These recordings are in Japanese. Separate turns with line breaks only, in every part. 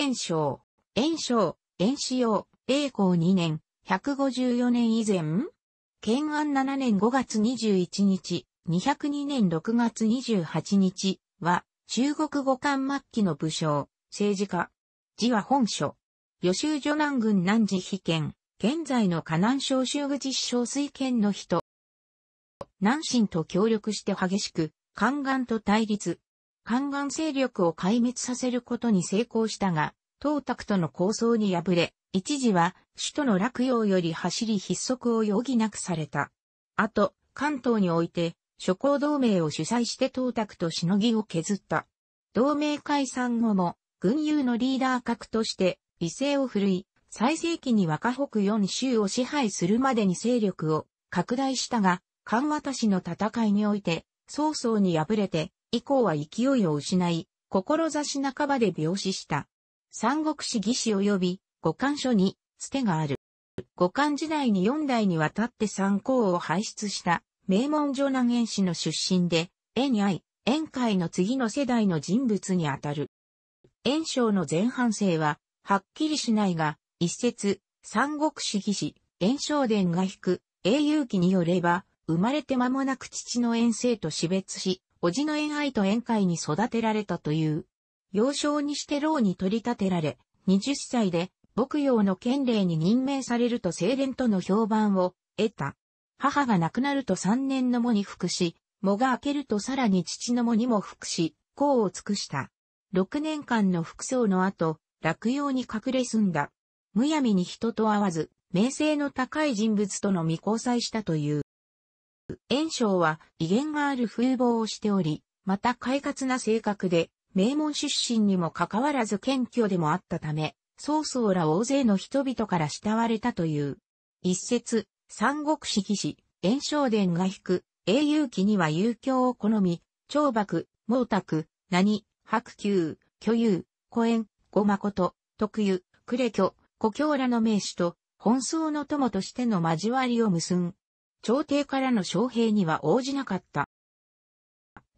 炎症、炎症、炎使用、栄光2年、154年以前建安7年5月21日、202年6月28日は、中国語冠末期の武将、政治家。字は本書。予習女南軍南寺被県、現在の河南省州口実小水県の人。南進と協力して激しく、宦官と対立、宦官勢力を壊滅させることに成功したが、東卓との構想に敗れ、一時は首都の洛陽より走り筆足を余儀なくされた。あと、関東において、諸侯同盟を主催して東卓としのぎを削った。同盟解散後も、軍友のリーダー格として、威勢を振るい、最盛期に若北4州を支配するまでに勢力を拡大したが、関渡氏の戦いにおいて、曹操に敗れて、以降は勢いを失い、志半ばで病死した。三国志義士及び五漢書につてがある。五漢時代に四代にわたって三公を輩出した名門女南園氏の出身で、縁愛、縁会の次の世代の人物にあたる。炎章の前半生は、はっきりしないが、一説、三国志義士、炎章伝が引く、英雄記によれば、生まれて間もなく父の遠征と死別し、叔父の縁愛と縁会に育てられたという。幼少にして牢に取り立てられ、20歳で牧羊の県令に任命されると清廉との評判を得た。母が亡くなると3年の喪に服し、喪が明けるとさらに父の喪にも服し、功を尽くした。6年間の服装の後、落葉に隠れ住んだ。むやみに人と会わず、名声の高い人物との未交際したという。炎章は威厳がある風貌をしており、また快活な性格で、名門出身にもかかわらず謙虚でもあったため、曹操ら大勢の人々から慕われたという。一説、三国志騎士、炎章伝が引く、英雄記には遊興を好み、長幕、毛沢、何、白球、巨遊、古縁、五誠、特湯、呉居、故郷らの名手と、本草の友としての交わりを結ん。朝廷からの招聘には応じなかった。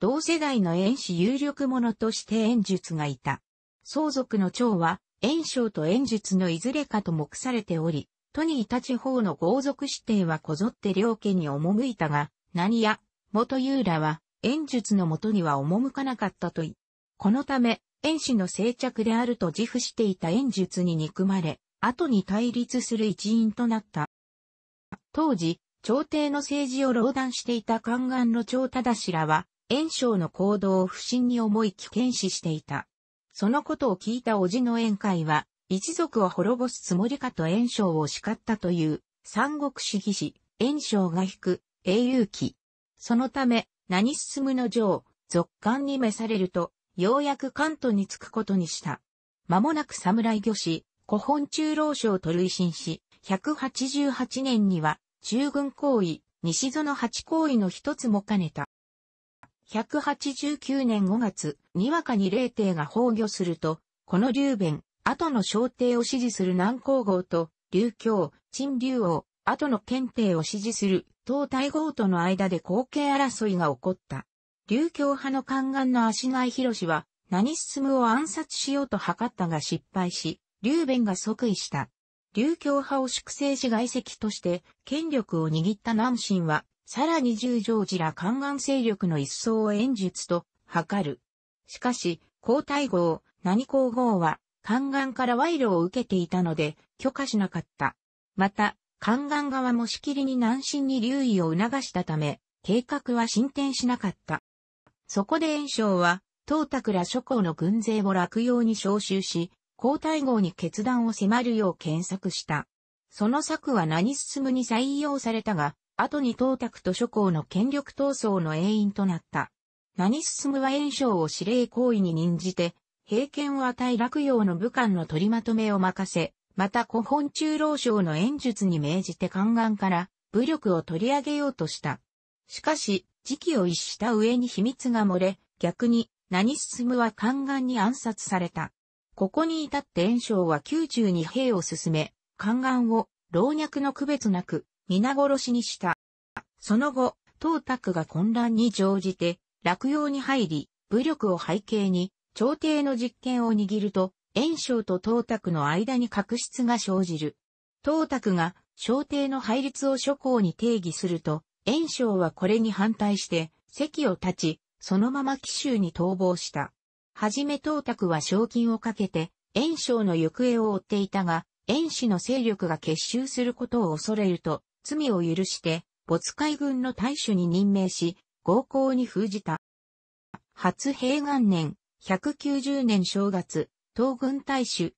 同世代の演史有力者として演術がいた。相続の長は、演章と演術のいずれかと目されており、都にいた地方の豪族指定はこぞって両家に赴いたが、何や、元優らは、演術のもとには赴かなかったとい。このため、演師の静着であると自負していた演術に憎まれ、後に対立する一因となった。当時、朝廷の政治を老断していた宦官の長忠氏らは、炎章の行動を不審に思い危険視していた。そのことを聞いた叔父の宴会は、一族を滅ぼすつもりかと炎章を叱ったという、三国志義士、炎章が引く、英雄記。そのため、何進むの城、続官に召されると、ようやく関東に着くことにした。間もなく侍御士、古本中老将と累進し、188年には中軍行為、西園八行為の一つも兼ねた。189年5月、にわかに霊帝が崩御すると、この劉弁、後の小帝を支持する南皇后と、劉教、陳劉王、後の憲帝を支持する、東大豪との間で後継争いが起こった。劉教派の宦官の足内氏は、何進むを暗殺しようと図ったが失敗し、劉弁が即位した。流教派を粛清し外籍として権力を握った南進は、さらに十条寺ら宦官勢力の一層を演術と図る。しかし、皇太后、何皇后は、宦官から賄賂を受けていたので、許可しなかった。また、宦官側もしきりに南進に留意を促したため、計画は進展しなかった。そこで炎章は、東卓ら諸侯の軍勢を落葉に召集し、皇太号に決断を迫るよう検索した。その策は何進むに採用されたが、後に東卓と諸侯の権力闘争の永因となった。何進むは炎症を司令行為に任じて、平権を与え落葉の武官の取りまとめを任せ、また古本中老将の演術に命じて宦官から武力を取り上げようとした。しかし、時期を逸した上に秘密が漏れ、逆に何進むは宦官に暗殺された。ここに至って炎章は宮中に兵を進め、宦官を老若の区別なく皆殺しにした。その後、東卓が混乱に乗じて、落葉に入り、武力を背景に、朝廷の実権を握ると、炎章と東卓の間に確執が生じる。東卓が、朝廷の配列を諸侯に定義すると、炎章はこれに反対して、席を立ち、そのまま紀州に逃亡した。はじめ董卓は賞金をかけて、袁紹の行方を追っていたが、炎氏の勢力が結集することを恐れると、罪を許して、没海軍の大主に任命し、合行に封じた。初平元年、190年正月、東軍大主、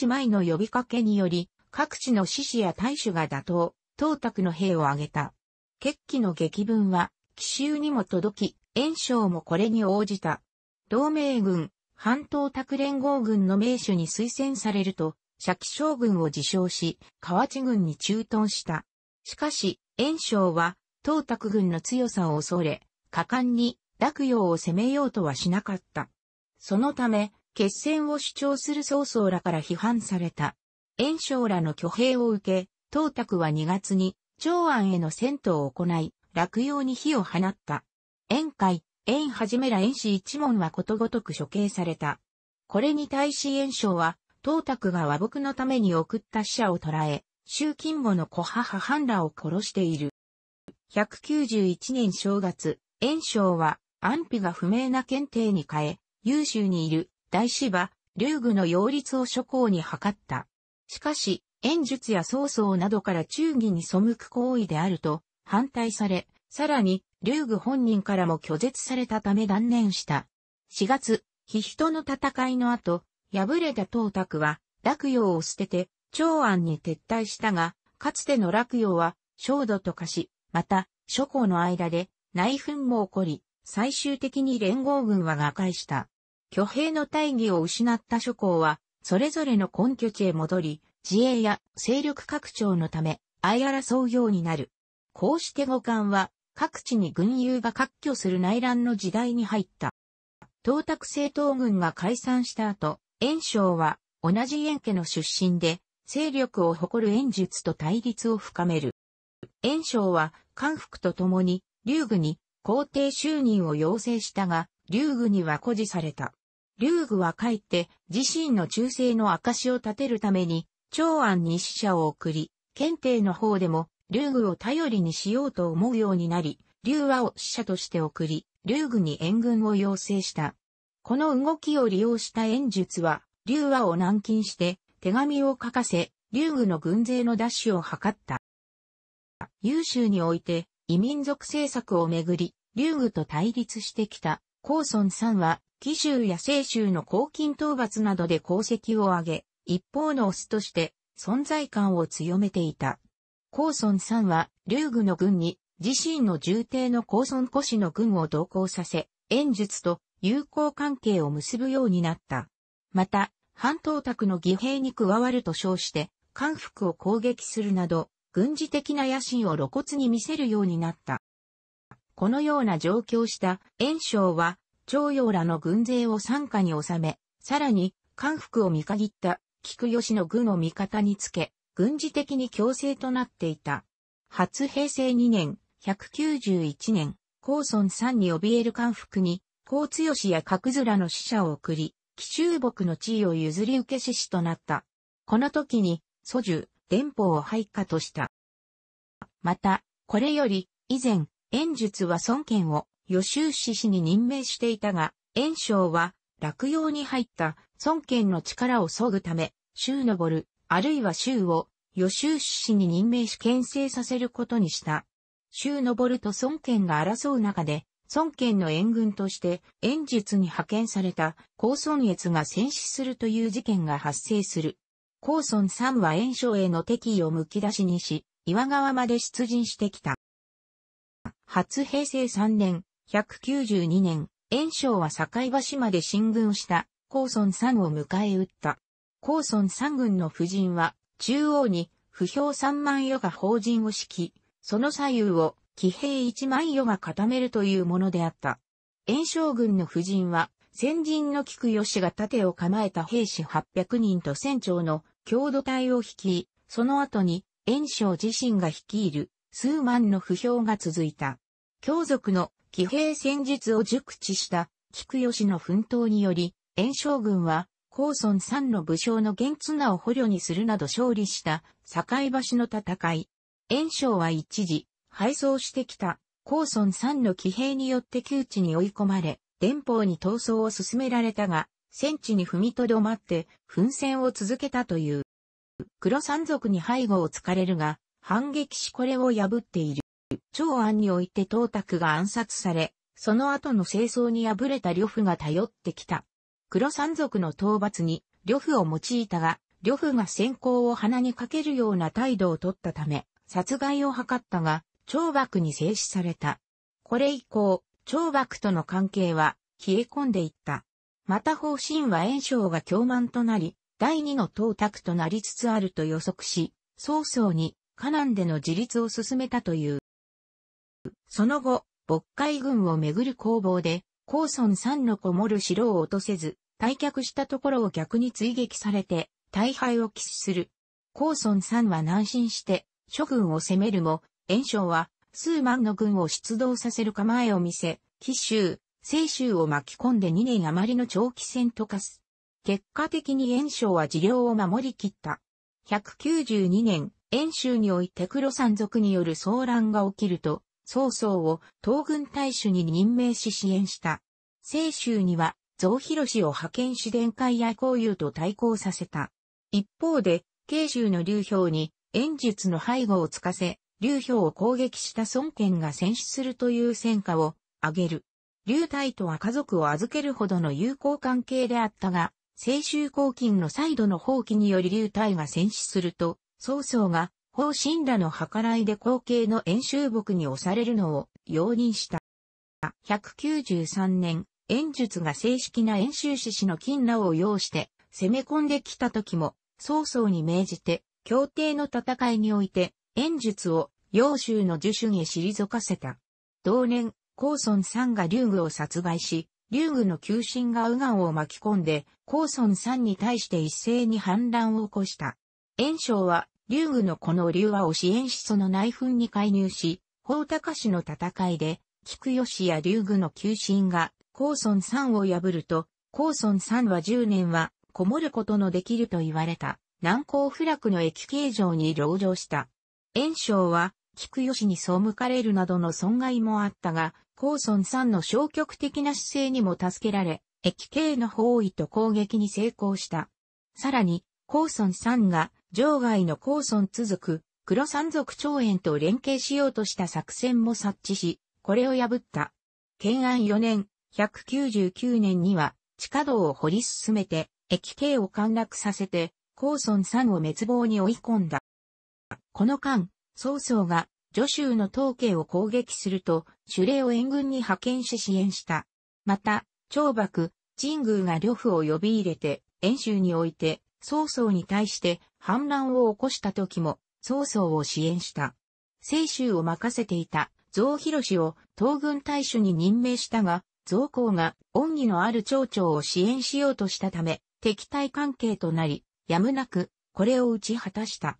橋舞の呼びかけにより、各地の志士や大主が打倒、東卓の兵を挙げた。決起の激文は、奇襲にも届き、炎章もこれに応じた。同盟軍、半島卓連合軍の名手に推薦されると、シャ将軍を自称し、河内軍に駐屯した。しかし、炎章は、東卓軍の強さを恐れ、果敢に、洛陽を攻めようとはしなかった。そのため、決戦を主張する曹操らから批判された。炎章らの挙兵を受け、東卓は2月に長安への戦闘を行い、落葉に火を放った。宴会、縁はじめら縁子一門はことごとく処刑された。これに対し縁章は、董卓が和睦のために送った使者を捕らえ、習近母の子母半らを殺している。191年正月、縁章は安否が不明な検定に変え、優秀にいる大芝、竜宮の擁立を諸侯に図った。しかし、縁術や曹操などから忠義に背く行為であると反対され、さらに、竜宮本人からも拒絶されたため断念した。4月、ヒヒトの戦いの後、敗れた東卓は、洛陽を捨てて、長安に撤退したが、かつての洛陽は、焦土と化し、また、諸侯の間で、内紛も起こり、最終的に連合軍は瓦解した。挙兵の大義を失った諸侯は、それぞれの根拠地へ戻り、自衛や勢力拡張のため、相争うようになる。こうして五冠は、各地に軍友が割拠する内乱の時代に入った。東卓政党軍が解散した後、炎章は同じ炎家の出身で、勢力を誇る炎術と対立を深める。炎章は官服と共に、竜具に皇帝就任を要請したが、竜具には誇示された。竜具は帰って自身の忠誠の証を立てるために、長安に使者を送り、検定の方でも竜宮を頼りにしようと思うようになり、竜和を使者として送り、竜宮に援軍を要請した。この動きを利用した演術は、竜和を軟禁して手紙を書かせ、竜宮の軍勢の奪取を図った。優秀において異民族政策をめぐり、竜宮と対立してきた高孫さんは、紀州や清州の抗金討伐などで功績を挙げ、一方のオスとして存在感を強めていた。高村さんは、竜宮の軍に、自身の重帝の高村古氏の軍を同行させ、演術と友好関係を結ぶようになった。また、半島卓の義兵に加わると称して、官服を攻撃するなど、軍事的な野心を露骨に見せるようになった。このような状況した炎章は、徴用らの軍勢を参加に収め、さらに、官服を見限った、菊吉の軍を味方につけ、軍事的に強制となっていた。初平成2年、191年、高村山に怯える官服に、高津吉や角面の死者を送り、奇襲牧の地位を譲り受け死士となった。この時に、祖樹、伝法を廃下とした。また、これより、以前、演術は孫権を予習死士に任命していたが、炎章は、落葉に入った孫権の力を削ぐため、周昇、あるいは州を予習氏に任命し牽制させることにした。州のボルと孫権が争う中で、孫権の援軍として演術に派遣された高孫越が戦死するという事件が発生する。高孫三は炎症への敵意をむき出しにし、岩川まで出陣してきた。初平成3年、192年、炎症は境橋まで進軍した高孫三を迎え撃った。高村三軍の夫人は、中央に、不評三万余が法人を敷き、その左右を、騎兵一万余が固めるというものであった。炎章軍の夫人は、先人の菊吉が盾を構えた兵士800人と船長の郷土隊を率い、その後に炎章自身が率いる数万の不評が続いた。強族の騎兵戦術を熟知した菊吉の奮闘により、炎章軍は高村三の武将の源綱を捕虜にするなど勝利した、境橋の戦い。袁紹は一時、敗走してきた、高村三の騎兵によって窮地に追い込まれ、伝法に闘争を進められたが、戦地に踏みとどまって、奮戦を続けたという。黒山族に背後を突かれるが、反撃しこれを破っている。長安において董卓が暗殺され、その後の清掃に敗れた呂布が頼ってきた黒山族の討伐に、呂布を用いたが、呂布が先行を鼻にかけるような態度をとったため、殺害を図ったが、長幕に制止された。これ以降、長幕との関係は冷え込んでいった。また方針は炎症が凶慢となり、第二の董卓となりつつあると予測し、早々に河南での自立を進めたという。その後、渤海軍をめぐる攻防で、高孫三のこもる城を落とせず、退却したところを逆に追撃されて、大敗を喫する。高孫三は南進して、諸軍を攻めるも、炎章は、数万の軍を出動させる構えを見せ、奇州、清州を巻き込んで2年余りの長期戦と化す。結果的に炎章は治療を守り切った。192年、炎州において黒山族による騒乱が起きると、曹操を東軍大使に任命し支援した。清州には、増広氏を派遣し殿会や交友と対抗させた。一方で、慶州の流氷に、演術の背後をつかせ、流氷を攻撃した孫権が戦死するという戦果を挙げる。流隊とは家族を預けるほどの友好関係であったが、青州公金の再度の放棄により流隊が戦死すると、曹操が方針らの計らいで後継の演習木に押されるのを容認した。193年、演術が正式な演習志士の金羅を要して攻め込んできた時も、曹操に命じて、協定の戦いにおいて、演術を揚州の樹種に退かせた。同年、高孫三が竜宮を殺害し、竜宮の急進が右岸を巻き込んで、高孫三に対して一斉に反乱を起こした。炎章は竜宮のこの竜和を支援しその内紛に介入し、宝高氏の戦いで、菊吉や竜宮の急進が、高孫三を破ると、高孫三は十年は、こもることのできると言われた、南高不落の駅形状に籠城した。炎章は、菊吉に背かれるなどの損害もあったが、高孫三の消極的な姿勢にも助けられ、駅形の包囲と攻撃に成功した。さらに、高孫三が、場外の高村続く、黒山族長園と連携しようとした作戦も察知し、これを破った。建安4年、199年には、地下道を掘り進めて、駅形を陥落させて、高村山を滅亡に追い込んだ。この間、曹操が、徐州の統計を攻撃すると、主令を援軍に派遣し支援した。また、長幕、神宮が呂布を呼び入れて、遠州において、曹操に対して反乱を起こした時も曹操を支援した。清州を任せていた増広氏を東軍大使に任命したが、増光が恩義のある町長を支援しようとしたため、敵対関係となり、やむなく、これを打ち果たした。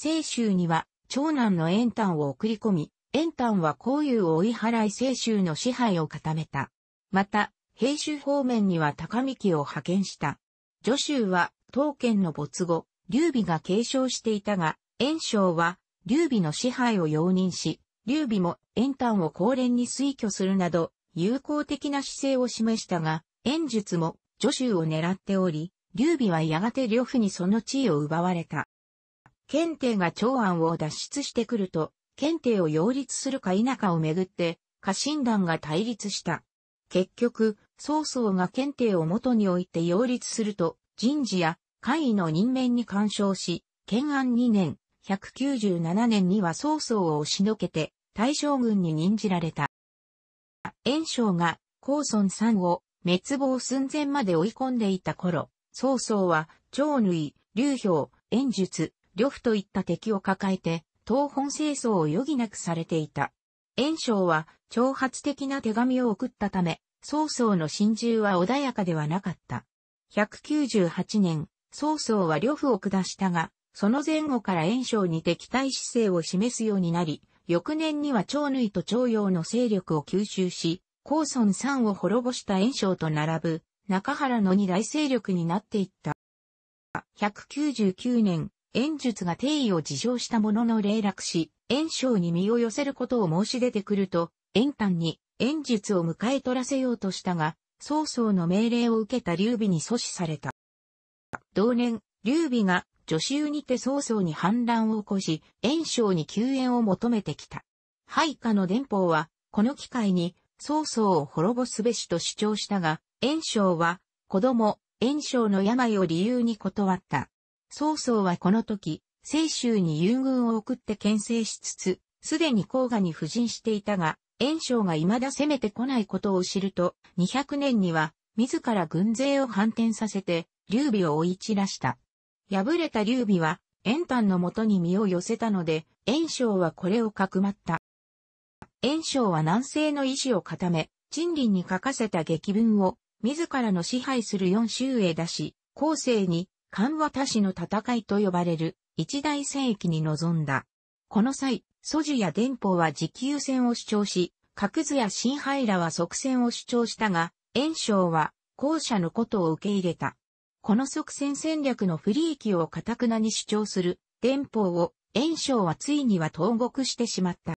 清州には、長男の円丹を送り込み、円丹は交友を追い払い清州の支配を固めた。また、平州方面には高幹を派遣した。助州は当剣の没後、劉備が継承していたが、袁紹は、劉備の支配を容認し、劉備も延丹を高連に推挙するなど、友好的な姿勢を示したが、袁術も助手を狙っており、劉備はやがて呂布にその地位を奪われた。検定が長安を脱出してくると、検定を擁立するか否かをめぐって、家臣団が対立した。結局、曹操が検定を元に置いて擁立すると、人事や会議の任免に干渉し、建安2年、197年には曹操を押しのけて、大将軍に任じられた。袁紹が、高孫三を滅亡寸前まで追い込んでいた頃、曹操は、長類、劉氷、炎術、呂布といった敵を抱えて、東本清掃を余儀なくされていた。炎章は、挑発的な手紙を送ったため、曹操の心中は穏やかではなかった。198年、曹操は呂布を下したが、その前後から炎章に敵対姿勢を示すようになり、翌年には長類と長陽の勢力を吸収し、高孫三を滅ぼした炎章と並ぶ、中原の二大勢力になっていった。199年、炎術が定位を自称したものの霊落し、炎章に身を寄せることを申し出てくると、炎丹に炎術を迎え取らせようとしたが、曹操の命令を受けた劉備に阻止された。同年、劉備が助州にて曹操に反乱を起こし、袁紹に救援を求めてきた。配下の伝法は、この機会に曹操を滅ぼすべしと主張したが、袁紹は、子供、炎章の病を理由に断った。曹操はこの時、清州に遊軍を送って牽制しつつ、すでに黄河に布陣していたが、炎章が未だ攻めてこないことを知ると、200年には、自ら軍勢を反転させて、劉備を追い散らした。敗れた劉備は、炎丹のもとに身を寄せたので、炎章はこれをかくまった。炎章は南西の意志を固め、陳林に書かせた劇文を、自らの支配する四州へ出し、後世に、漢和他市の戦いと呼ばれる、一大戦役に臨んだ。この際、祖ジや伝法は持久戦を主張し、角図や新廃らは即戦を主張したが、炎章は、後者のことを受け入れた。この即戦戦略の不利益を堅くなに主張する、伝法を、炎章はついには投獄してしまった。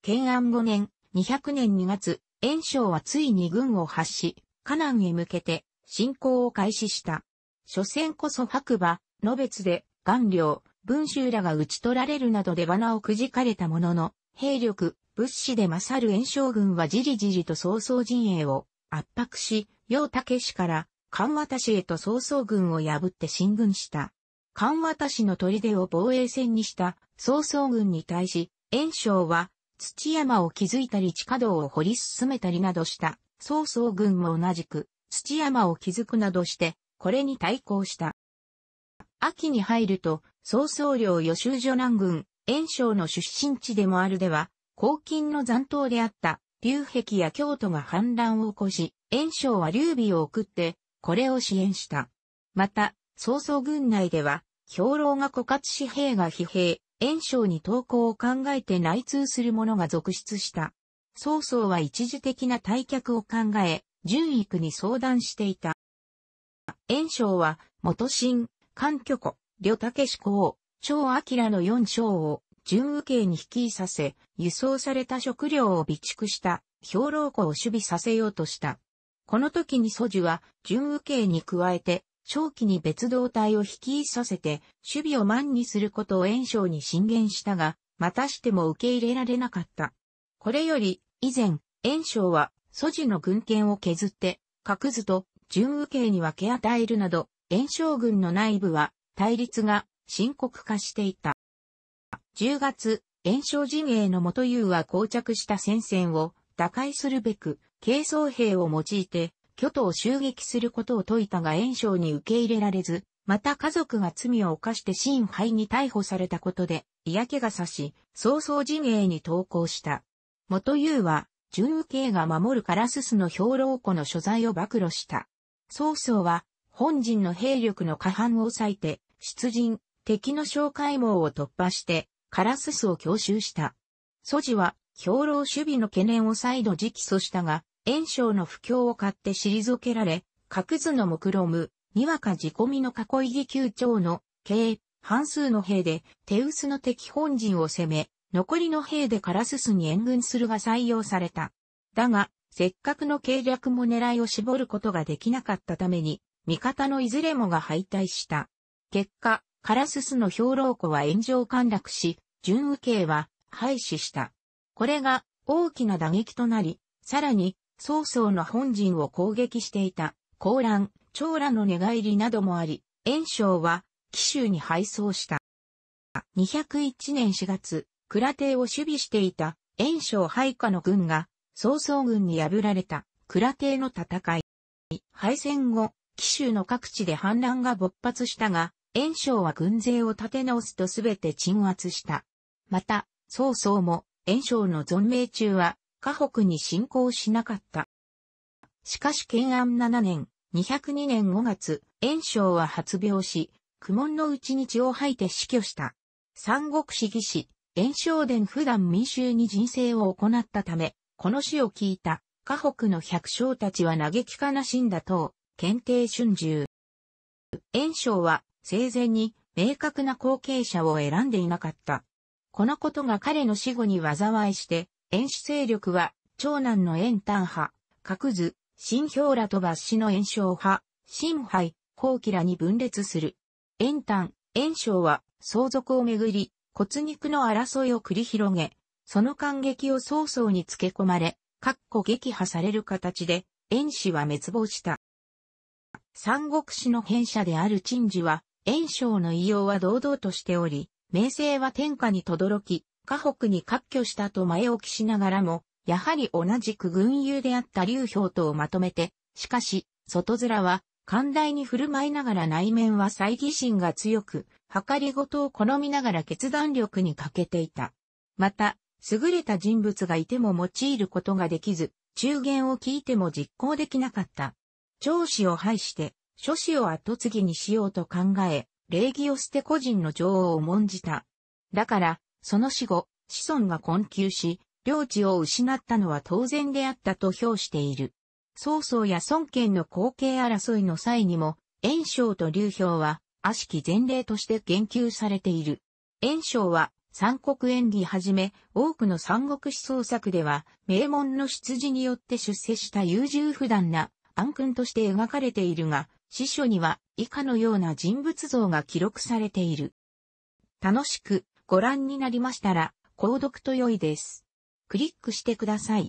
建安5年、200年2月、炎章はついに軍を発し、河南へ向けて、進行を開始した。所詮こそ白馬、野別で、顔料、文集らが討ち取られるなどで罠をくじかれたものの、兵力、物資で勝る炎章軍はじりじりと曹操陣営を圧迫し、楊武氏から関渡市へと曹操軍を破って進軍した。関渡市の砦を防衛戦にした曹操軍に対し、袁紹は土山を築いたり地下道を掘り進めたりなどした曹操軍も同じく土山を築くなどして、これに対抗した。秋に入ると、曹操領予習所南軍、炎章の出身地でもあるでは、黄金の残党であった、劉壁や京都が反乱を起こし、炎章は劉備を送って、これを支援した。また、曹操軍内では、兵糧が枯渇し兵が疲弊、炎症に投降を考えて内通する者が続出した。曹操は一時的な退却を考え、純育に相談していた。炎症は、元新、官巨子、呂武志公、張明の四将を、順右慶に引きさせ、輸送された食料を備蓄した、兵糧庫を守備させようとした。この時に素ジは、準右傾に加えて、正気に別動隊を引きさせて、守備を満にすることを炎章に進言したが、またしても受け入れられなかった。これより、以前、炎章は、素ジの軍権を削って、核図と準右傾に分け与えるなど、炎章軍の内部は、対立が深刻化していた。10月、炎章陣営の元優は膠着した戦線を、打開するべく、軽装兵を用いて、巨頭を襲撃することを説いたが炎症に受け入れられず、また家族が罪を犯して心敗に逮捕されたことで、嫌気がさし、曹操陣営に投降した。元優は、純右慶が守るカラススの兵糧庫の所在を暴露した。曹操は、本陣の兵力の過半を抑えて、出陣、敵の紹介網を突破して、カラススを強襲した。祖父は、兵糧守備の懸念を再度直訴したが、炎章の不況を買って退けられ、各図の目論む、にわか仕込みの囲いぎ、球長の、計、半数の兵で、手薄の敵本陣を攻め、残りの兵でカラススに援軍するが採用された。だが、せっかくの計略も狙いを絞ることができなかったために、味方のいずれもが敗退した。結果、カラススの兵糧庫は炎上陥落し、準右慶は廃止した。これが大きな打撃となり、さらに、曹操の本陣を攻撃していた、高乱、長羅の寝返りなどもあり、炎章は、紀州に敗走した。201年4月、倉帝を守備していた炎章配下の軍が、曹操軍に破られた倉帝の戦い。敗戦後、紀州の各地で反乱が勃発したが、炎章は軍勢を立て直すとすべて鎮圧した。また、曹操も炎章の存命中は、河北に侵攻しなかった。しかし建安7年、202年5月、炎章は発病し、苦悶のうちに血を吐いて死去した。三国志義士、炎章伝普段民衆に人生を行ったため、この死を聞いた、河北の百姓たちは嘆き悲しんだと、検定春秋。炎章は生前に明確な後継者を選んでいなかった。このことが彼の死後に災いして、遠視勢力は、長男の遠端派、角図、新氷らと抜死の炎症派、新杯、後期らに分裂する。遠端、炎症は、相続をめぐり、骨肉の争いを繰り広げ、その感激を曹操につけ込まれ、かっこ撃破される形で、遠氏は滅亡した。三国志の変者である陳氏は、炎症の異様は堂々としており、名声は天下に轟き、河北に割拠したと前置きしながらも、やはり同じく軍友であった劉氷とをまとめて、しかし、外面は、寛大に振る舞いながら内面は猜疑心が強く、計りごとを好みながら決断力に欠けていた。また、優れた人物がいても用いることができず、中言を聞いても実行できなかった。長子を排して、諸子を後継ぎにしようと考え、礼儀を捨て個人の女王を重んじた。だから、その死後、子孫が困窮し、領地を失ったのは当然であったと評している。曹操や孫権の後継争いの際にも、炎章と劉氷は、悪しき前例として言及されている。炎章は、三国演技はじめ、多くの三国思想作では、名門の出自によって出世した優柔不断な、暗君として描かれているが、司書には以下のような人物像が記録されている。楽しくご覧になりましたら、購読と良いです。クリックしてください。